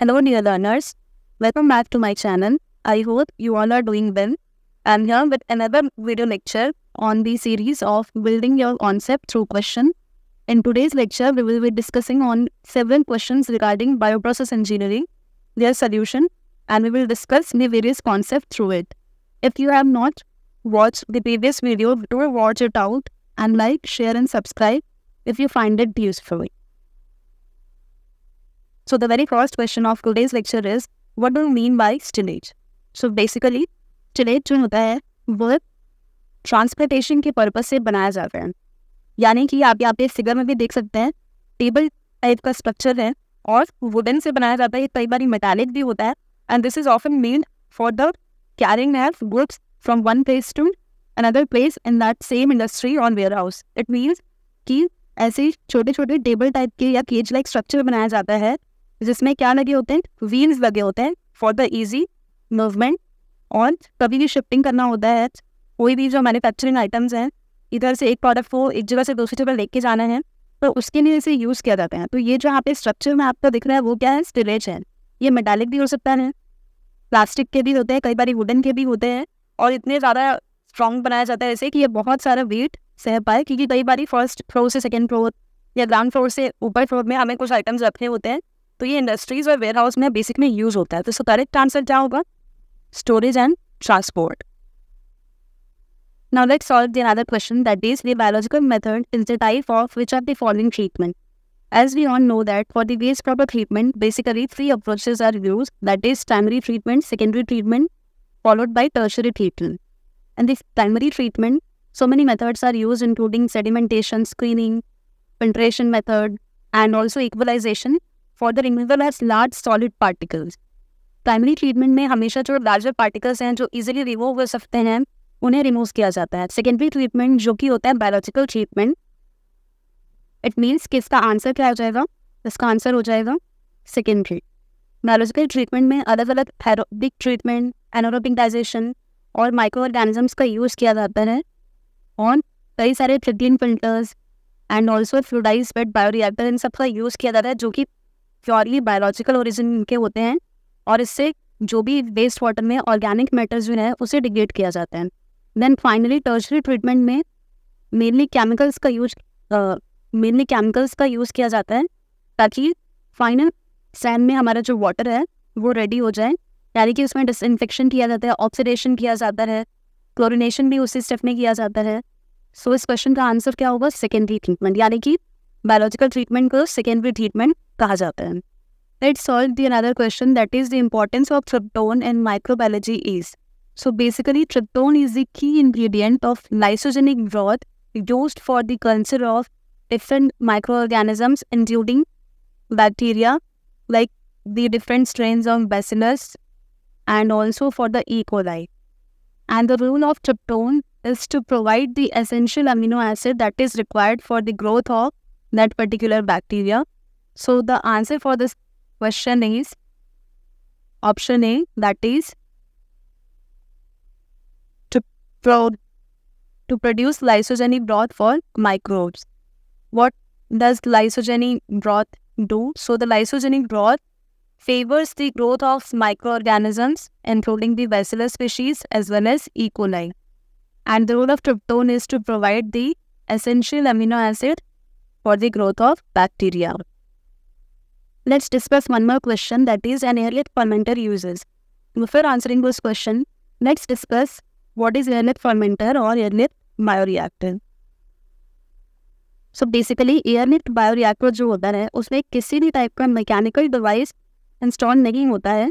Hello, dear learners. Welcome back to my channel. I hope you all are doing well. I'm here with another video lecture on the series of building your concept through question. In today's lecture, we will be discussing on several questions regarding bioprocess engineering, their solution, and we will discuss the various concepts through it. If you have not watched the previous video, do watch it out and like, share and subscribe if you find it useful. So the very first question of today's lecture is what do you mean by stillage? So basically stillage जो होता है वो transportation के purpose से बनाया जाता है यानी कि आप यहाँ पे figure में भी देख सकते हैं टेबल टाइप का स्ट्रक्चर है और वुडन से बनाया जाता है कई बार मेटालिक भी होता है and this is often made for the carrying of goods from one place to another place in that same industry on warehouse it कि ऐसे छोटे छोटे टेबल टाइप के या केज लाइक स्ट्रक्चर बनाया जाता है जिसमें क्या लगे होते हैं व्हील्स लगे होते हैं फॉर द इजी मूवमेंट और कभी भी शिफ्टिंग करना होता है कोई भी जो मैन्युफैक्चरिंग आइटम्स हैं इधर से एक प्रोडक्ट को एक जगह से दूसरी जगह लेके जाना है तो उसके लिए इसे यूज़ किया जाता है तो ये जो यहाँ पे स्ट्रक्चर में आपका दिख रहा है वो क्या है स्टिलेज है ये मेटालिक भी हो सकता है प्लास्टिक के भी होते हैं कई बार वुडन के भी होते हैं और इतने ज़्यादा स्ट्रॉन्ग बनाया जाता है ऐसे कि ये बहुत सारा वेट सह पाए क्योंकि कई बार फर्स्ट फ्लोर से सेकेंड फ्लोर या ग्राउंड फ्लोर से ऊपर फ्लोर में हमें कुछ आइटम्स रखने होते हैं तो ये इंडस्ट्रीज और वेयर हाउस में बेसिक में यूज होता है तो इसका करेक्ट आंसर क्या होगा storage and Now let's solve the another question that is the biological method is the type of which of the following treatment. As we all know that for the waste proper treatment, basically three approaches are used that is primary treatment, secondary treatment, followed by tertiary treatment. And the primary treatment, so many methods are used including sedimentation, screening, filtration method and also equalization for the removal as large solid particles primary treatment में हमेशा जो larger particles हैं जो easily remove हो सकते हैं उन्हें remove किया जाता है सेकेंडरी ट्रीटमेंट जो कि होता है बायोलॉजिकल ट्रीटमेंट इट मीन्स कि इसका आंसर क्या हो जाएगा इसका आंसर हो जाएगा सेकेंडरी बायोलॉजिकल ट्रीटमेंट में अलग अलग एरोबिक ट्रीटमेंट एनोरोपिकाइजेशन डाइजेशन और माइक्रो ऑर्गेनिजम्स का यूज़ किया जाता है और कई सारे trickling filters and also fluidised bed bioreactor इन सब का यूज़ किया जाता है जो कि प्योरली बायोलॉजिकल ओरिजिन के होते हैं और इससे जो भी वेस्ट वाटर में ऑर्गेनिक मैटर्स जो है उसे डिग्रेड किया जाता है देन फाइनली टर्शरी ट्रीटमेंट में मेनली केमिकल्स का यूज मेनली केमिकल्स का यूज़ किया जाता है ताकि फाइनल सैंड में हमारा जो वाटर है वो रेडी हो जाए यानी कि उसमें डिसइनफेक्शन किया जाता है ऑक्सीडेशन किया जाता है क्लोरिनेशन भी उसी स्टेप में किया जाता है सो so, इस क्वेश्चन का आंसर क्या होगा सेकेंडरी ट्रीटमेंट यानी कि बायोलॉजिकल ट्रीटमेंट को सेकेंडरी ट्रीटमेंट कहा जाता है let solve the another question that is the importance of tryptone and microbiology is so basically tryptone is the key ingredient of lysogenic broth use for the culture of different microorganisms including bacteria like the different strains of bacillus and also for the E. coli. And the role of tryptone is to provide the essential amino acid that is required for the growth of that particular bacteria? So the answer for this question is option A that is to, pro to produce lysogenic broth for microbes. What does lysogenic broth do? So the lysogenic broth favors the growth of microorganisms including the bacillus species as well as E. coli. And the role of tryptone is to provide the essential amino acid for the growth of bacteria. Let's discuss one more question that is an airlet fermenter uses. Before answering this question, let's discuss what is airlet fermenter or airlet bioreactor. So basically, airlift bioreactor जो होता है उसमें किसी भी type का mechanical device install नहीं होता है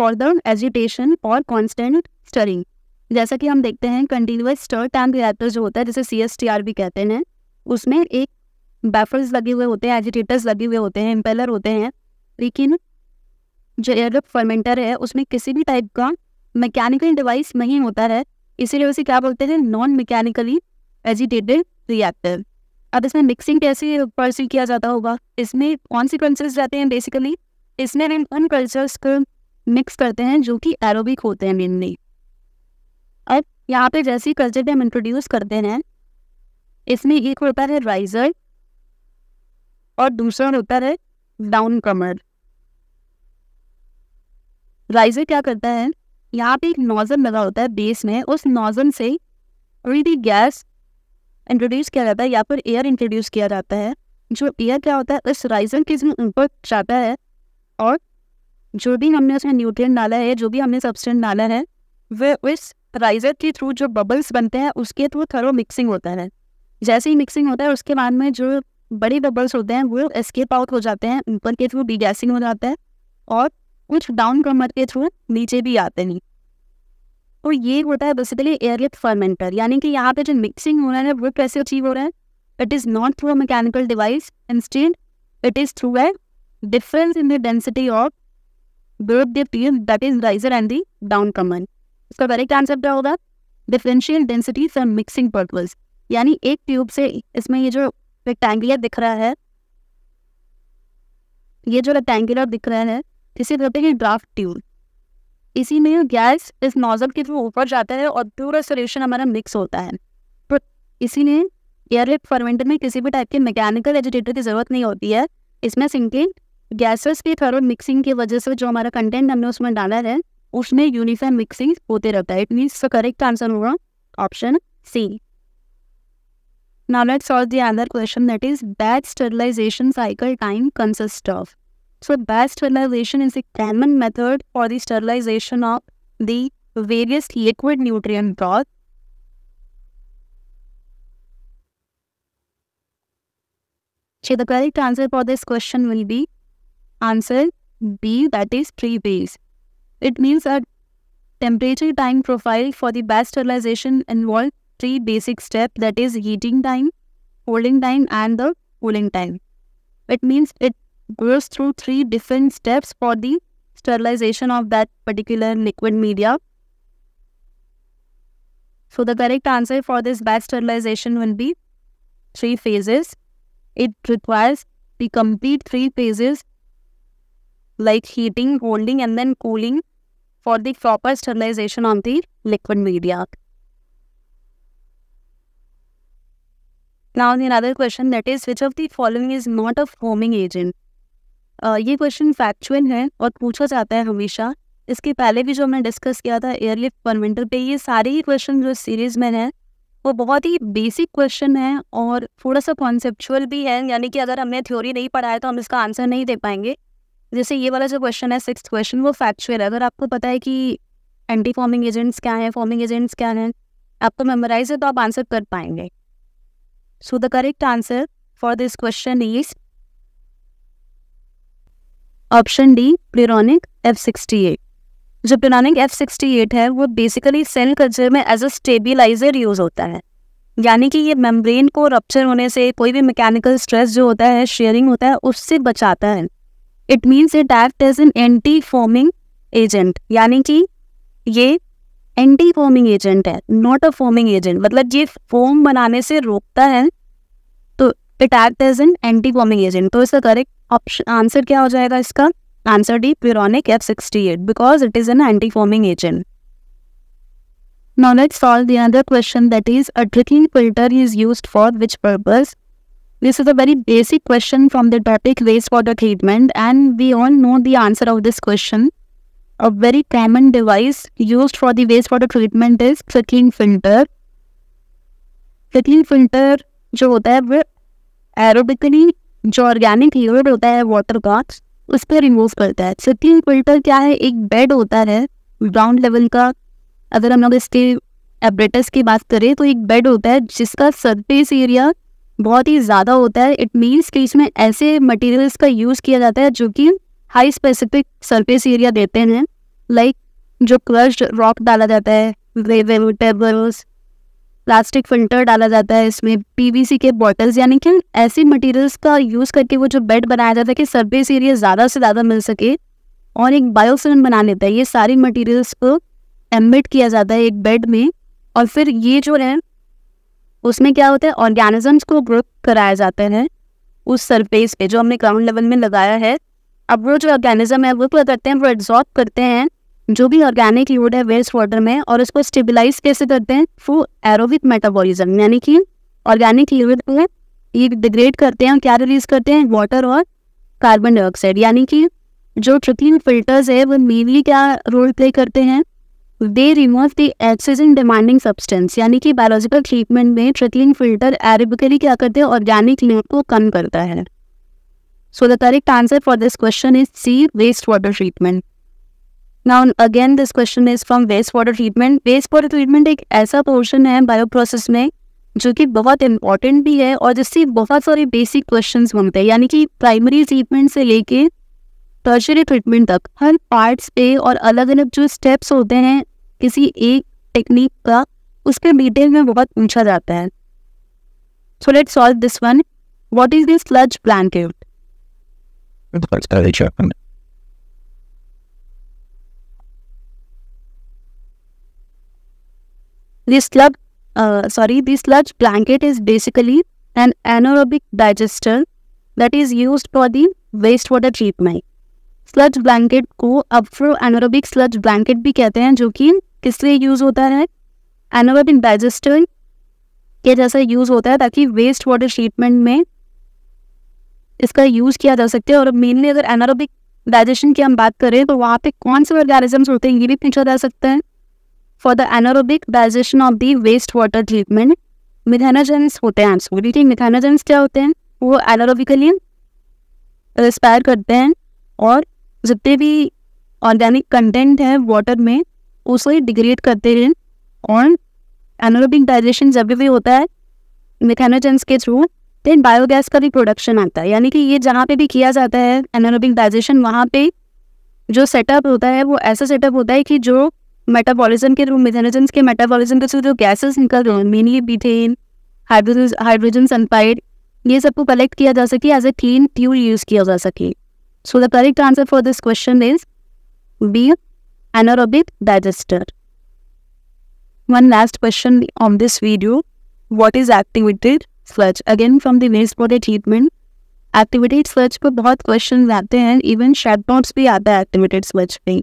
for the agitation or constant stirring. जैसा कि हम देखते हैं कंटिन्यूस स्टर टैंक रिएक्टर जो होता है जिसे सी एस टी आर भी कहते हैं उसमें एक बैफल्स लगे हुए होते हैं एजिटेटर्स लगे हुए होते हैं इम्पेलर होते हैं लेकिन जो एयर फर्मेंटर है उसमें किसी भी टाइप का मैकेनिकल डिवाइस नहीं होता है इसीलिए उसे क्या बोलते हैं नॉन मैकेनिकली एजिटेटेड रिएक्टर अब इसमें मिक्सिंग कैसे परस्यू किया जाता होगा इसमें कौन कल्चर्स रहते हैं बेसिकली इसमें हम उन कल्चर्स को मिक्स करते हैं जो कि एरोबिक होते हैं मेनली अब यहाँ पे जैसे कल्चर भी हम इंट्रोड्यूस करते हैं इसमें एक होता है राइजर और दूसरा होता है डाउन कमर राइजर क्या करता है यहाँ पे एक नोजम लगा होता है बेस में उस नोजम से अभी गैस इंट्रोड्यूस किया जाता है या फिर एयर इंट्रोड्यूस किया जाता है जो एयर क्या होता है उस राइजर के इसमें ऊपर जाता है और जो भी हमने उसमें न्यूट्रिएंट डाला है जो भी हमने सब्सटेंट डाला है वह उस राइजर के थ्रू जो बबल्स बनते हैं उसके थ्रू थरो मिक्सिंग होता है जैसे ही मिक्सिंग होता है उसके बाद में जो बड़े बबल्स होते हैं वो एस्केप आउट हो जाते हैं ऊपर के थ्रू डी गैसिंग हो जाता है और कुछ डाउन कमर के थ्रू नीचे भी आते नहीं तो ये होता है बेसिकली एयरलिप फर्मेंटर यानी कि यहाँ पे जो मिक्सिंग हो रहा है वो कैसे अचीव हो रहा है it is not through a mechanical device instant it is through a difference in the density of growth the PM that is riser and the downcomer इसका डायरेक्ट आंसर क्या होगा differential density for mixing purpose यानी एक tube से इसमें ये जो rectangular दिख रहा है ये जो रेक्टेंगुलर दिख रहा है इसे कहते हैं ड्राफ्ट ट्यूब इसी में गैस इस नोजल के थ्रू ऊपर जाता है और पूरा सोल्यूशन हमारा मिक्स होता है तो इसी ने एयरलिफ्ट फर्मेंटर में किसी भी टाइप के मैकेनिकल एजिटेटर की ज़रूरत नहीं होती है इसमें सिंकिंग गैसेस के थर्ड मिक्सिंग की वजह से जो हमारा कंटेंट हमने उसमें डाला है उसमें यूनिफॉर्म मिक्सिंग होते रहता है इट मीन्स करेक्ट आंसर होगा option C Now let's solve the other question that is bad sterilization cycle time consists of. So bad sterilization is a common method for the sterilization of the various liquid nutrient broth. So the correct answer for this question will be answer B that is pre-base. It means a temperature time profile for the bad sterilization involved three basic steps that is heating time, holding time and the cooling time. It means it goes through three different steps for the sterilization of that particular liquid media. So the correct answer for this batch sterilization will be three phases. It requires the complete three phases like heating, holding and then cooling for the proper sterilization of the liquid media. Now, the another question that is, which of the following is not a foaming agent? Uh, ये question factual है और पूछा जाता है हमेशा इसके पहले भी जो हमने डिस्कस किया था एयरलिफ्ट फर्मेंटर पे ये सारे ही क्वेश्चन जो सीरीज में है वो बहुत ही बेसिक क्वेश्चन है और थोड़ा सा कॉन्सेप्चुअल भी है यानी कि अगर हमने थ्योरी नहीं पढ़ाया तो हम इसका आंसर नहीं दे पाएंगे जैसे ये वाला जो क्वेश्चन है सिक्स क्वेश्चन वो फैक्चुअल है अगर आपको पता है कि एंटी फॉर्मिंग एजेंट्स क्या हैं फॉर्मिंग एजेंट्स क्या हैं आपको मेमोराइज है तो आप आंसर कर पाएंगे So the correct answer for this question is option D pluronic F sixty eight जो प्लेरोनिक एफ सिक्सटी एट है वो बेसिकली सेल कल्चर में एज अ स्टेबिलाईजर यूज़ होता है यानी कि ये मेम्ब्रेन को रप्चर होने से कोई भी मैकेनिकल स्ट्रेस जो होता है शेयरिंग होता है उससे बचाता है it means it act as an anti forming agent यानी कि ये एंटी फॉर्मिंग एजेंट है नॉट अ फॉर्मिंग एजेंट मतलब ये फॉर्म बनाने से रोकता है it act as an anti warming agent तो इसका करेक्ट ऑप्शन आंसर क्या हो जाएगा इसका answer D प्यूरोनिक F sixty eight because it is an anti forming agent Now let's solve the other question that is a trickling filter is used for which purpose? This is a very basic question from the topic wastewater treatment and we all know the answer of this question. A very common device used for the wastewater treatment is trickling filter. Trickling filter जो होता aerobically जो organic liquid होता है water का उस पर remove करता है सो तीन फिल्टर क्या है एक बेड होता है ग्राउंड लेवल का अगर हम लोग इसके एपरेटस की बात करें तो एक बेड होता है जिसका सरफेस एरिया बहुत ही ज़्यादा होता है इट मीन्स कि इसमें ऐसे मटेरियल्स का यूज़ किया जाता है जो कि हाई स्पेसिफिक सरफेस एरिया देते हैं लाइक like, जो क्रश्ड रॉक डाला जाता है ग्रेवेल टेबल्स प्लास्टिक फिल्टर डाला जाता है इसमें पीवीसी के बॉटल्स यानी कि ऐसी मटेरियल्स का यूज़ करके वो जो बेड बनाया जाता है कि सरफेस एरिया ज़्यादा से ज़्यादा मिल सके और एक बायोसिलन बना लेता है ये सारी मटेरियल्स को एमिट किया जाता है एक बेड में और फिर ये जो है उसमें क्या होता है ऑर्गेनिजम्स को ग्रो कराया जाता है उस सरफेस पे जो हमने ग्राउंड लेवल में लगाया है अब वो जो ऑर्गेनिज्म है वो क्या करते हैं वो एब्जॉर्ब करते हैं जो भी ऑर्गेनिक यूड है वेस्ट वाटर में और उसको स्टेबिलाईज कैसे करते हैं थ्रू एरोविक मेटाबोलिज्म यानी कि ऑर्गेनिक यूड को ये डिग्रेड करते हैं और क्या रिलीज करते हैं वाटर और कार्बन डाइऑक्साइड यानी कि जो ट्रिकलिंग फिल्टर्स है वो मेनली क्या रोल प्ले करते हैं they remove the oxygen demanding substance यानी कि बायोलॉजिकल ट्रीटमेंट में ट्रिकलिंग फिल्टर एरोबिकली क्या करते हैं ऑर्गेनिक लीड को कम करता है so the correct answer for this question is C waste water treatment now again this question is from waste water treatment waste water treatment एक ऐसा पोर्शन है बायोप्रोसेस में जो कि बहुत इंपॉर्टेंट भी है और जिससे बहुत सारे बेसिक क्वेश्चन बनते हैं यानी कि प्राइमरी ट्रीटमेंट से लेके टर्शरी ट्रीटमेंट तक हर पार्ट्स पे और अलग अलग जो स्टेप्स होते हैं किसी एक टेक्निक का उसके डिटेल में बहुत पूछा जाता है so let solve this one what is this sludge blanket This slug, uh, sorry, this sludge blanket is basically an anaerobic digester that is used for the wastewater treatment. Sludge blanket को upflow anaerobic sludge blanket भी कहते हैं जो कि किस लिए use होता है एनोरोबिक डाइजेस्टर के जैसा यूज़ होता है ताकि वेस्ट वाटर ट्रीटमेंट में इसका यूज़ किया जा सकता है और मेनली अगर एनोरोबिक डाइजेशन की हम बात करें तो वहाँ पे कौन से ऑर्गेनिजम्स होते हैं ये भी पूछा जा सकता है for the anaerobic digestion of the waste water treatment methanogens होते हैं सॉरी ठीक मिथानाजेंस क्या होते हैं वो एनोरोबिकली रिस्पायर करते हैं और जितने भी ऑर्गेनिक कंटेंट है वाटर में उसे डिग्रेड करते हैं और एनोरोबिक डाइजेशन जब भी होता है मिथेनोजेंस के थ्रू देन बायोगैस का भी प्रोडक्शन आता है यानी कि ये जहाँ पे भी किया जाता है एनोरोबिक डाइजेशन वहाँ पे जो सेटअप होता है वो ऐसा सेटअप होता है कि जो मेटाबॉलिज्म के थ्रू मिथेनोजेंस के मेटाबॉलिज्म के जो गैसेस निकल रहे हैं mainly methane hydrogen hydrogen sulphide ये सबको कलेक्ट किया जा सके as a clean fuel use किया जा सके so the correct answer for this question is B anaerobic digester one last question on this video what is activated sludge again from the waste बॉडी treatment activated sludge पर बहुत question आते हैं even shade knots भी आता है activated sludge पे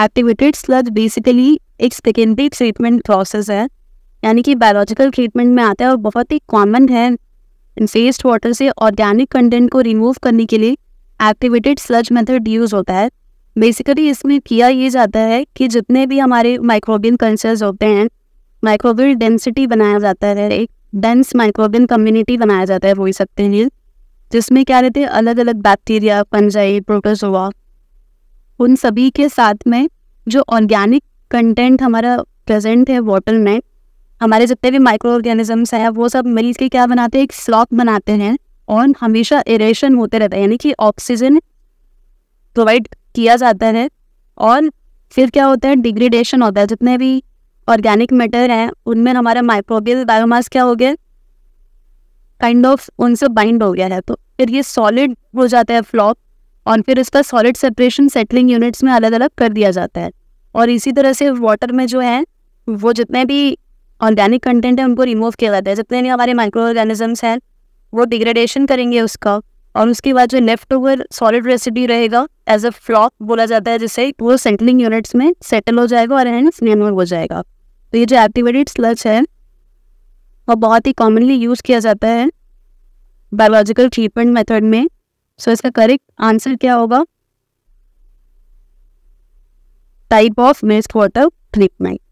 activated sludge basically एक सेकेंडरी ट्रीटमेंट प्रोसेस है यानी कि बायोलॉजिकल ट्रीटमेंट में आता है और बहुत ही कॉमन है फेस्ड वाटर से ऑर्गेनिक कंटेंट को रिमूव करने के लिए एक्टिवेटेड स्लज मेथड यूज़ होता है बेसिकली इसमें किया ये जाता है कि जितने भी हमारे माइक्रोबियन कल्चर्स होते हैं माइक्रोबियल डेंसिटी बनाया जाता है एक डेंस माइक्रोबियन कम्युनिटी बनाया जाता है बोल सकते हैं जिसमें क्या रहते हैं अलग अलग बैक्टीरिया पंजाई प्रोटोजोआ उन सभी के साथ में जो ऑर्गेनिक कंटेंट हमारा प्रेजेंट है वाटर में हमारे जितने भी माइक्रो ऑर्गेनिजम्स हैं वो सब मरीज के क्या बनाते हैं एक स्लॉप बनाते हैं और हमेशा एरेशन होते रहता है यानी कि ऑक्सीजन प्रोवाइड किया जाता है और फिर क्या होता है डिग्रेडेशन होता है जितने भी ऑर्गेनिक मैटर हैं उनमें हमारा माइक्रोबियल बायोमास क्या हो गया काइंड kind ऑफ of उनसे बाइंड हो गया है तो फिर ये सॉलिड हो जाता है फ्लॉप और फिर इसका सॉलिड सेपरेशन सेटलिंग यूनिट्स में अलग अलग कर दिया जाता है और इसी तरह से वाटर में जो है वो जितने भी ऑर्गेनिक कंटेंट है उनको रिमूव किया जाता है जितने भी हमारे माइक्रो ऑर्गेनिजम्स हैं वो डिग्रेडेशन करेंगे उसका और उसके बाद जो लेफ्ट ओवर सॉलिड रेसिडी रहेगा एज अ फ्लॉक बोला जाता है जिससे वो सेटलिंग यूनिट्स में सेटल हो जाएगा और हैंस निर्मर हो जाएगा तो ये जो एक्टिवेटेड स्लच है वो बहुत ही कॉमनली यूज़ किया जाता है बायोलॉजिकल ट्रीटमेंट मेथड में सो इसका करेक्ट आंसर क्या होगा type of waste water treatment